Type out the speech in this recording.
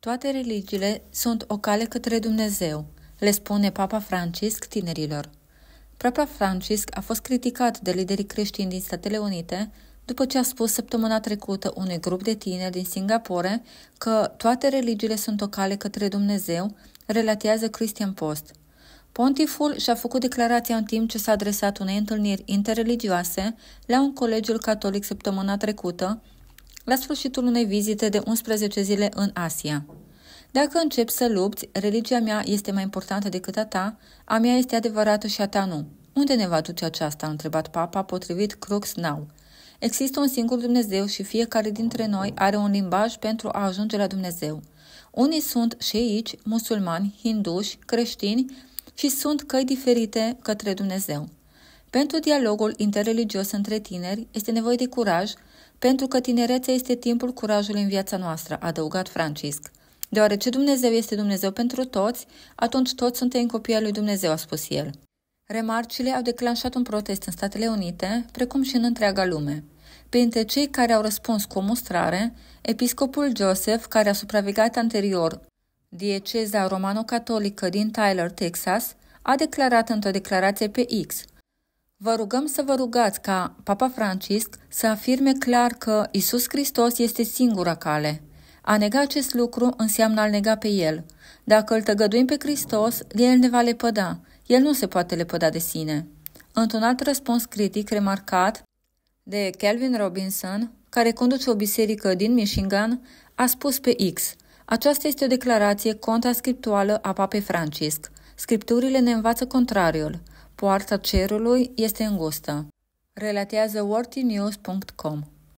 Toate religiile sunt o cale către Dumnezeu, le spune Papa Francisc tinerilor. Papa Francisc a fost criticat de liderii creștini din Statele Unite după ce a spus săptămâna trecută unui grup de tineri din Singapore că toate religiile sunt o cale către Dumnezeu, relatează Christian Post. Pontiful și-a făcut declarația în timp ce s-a adresat unei întâlniri interreligioase la un colegiul catolic săptămâna trecută, la sfârșitul unei vizite de 11 zile în Asia. Dacă încep să lupți, religia mea este mai importantă decât a ta, a mea este adevărată și a ta nu. Unde ne va duce aceasta? a întrebat papa potrivit Crux Now. Există un singur Dumnezeu și fiecare dintre noi are un limbaj pentru a ajunge la Dumnezeu. Unii sunt și aici, musulmani, hinduși, creștini și sunt căi diferite către Dumnezeu. Pentru dialogul interreligios între tineri este nevoie de curaj, pentru că tinerețea este timpul curajului în viața noastră, a adăugat Francisc. Deoarece Dumnezeu este Dumnezeu pentru toți, atunci toți suntem copii al lui Dumnezeu, a spus el. Remarcile au declanșat un protest în Statele Unite, precum și în întreaga lume. Printre cei care au răspuns cu o mustrare, episcopul Joseph, care a supravegheat anterior dieceza romano-catolică din Tyler, Texas, a declarat într-o declarație pe X – Vă rugăm să vă rugați ca Papa Francisc să afirme clar că Isus Hristos este singura cale. A nega acest lucru înseamnă a-L nega pe El. Dacă îl tăgăduim pe Hristos, El ne va lepăda. El nu se poate lepăda de sine. Într-un alt răspuns critic remarcat de Kelvin Robinson, care conduce o biserică din Michigan, a spus pe X – aceasta este o declarație contrascriptuală a Papei Francisc. Scripturile ne învață contrariul. Poarta cerului este îngustă. Relatează worthynews.com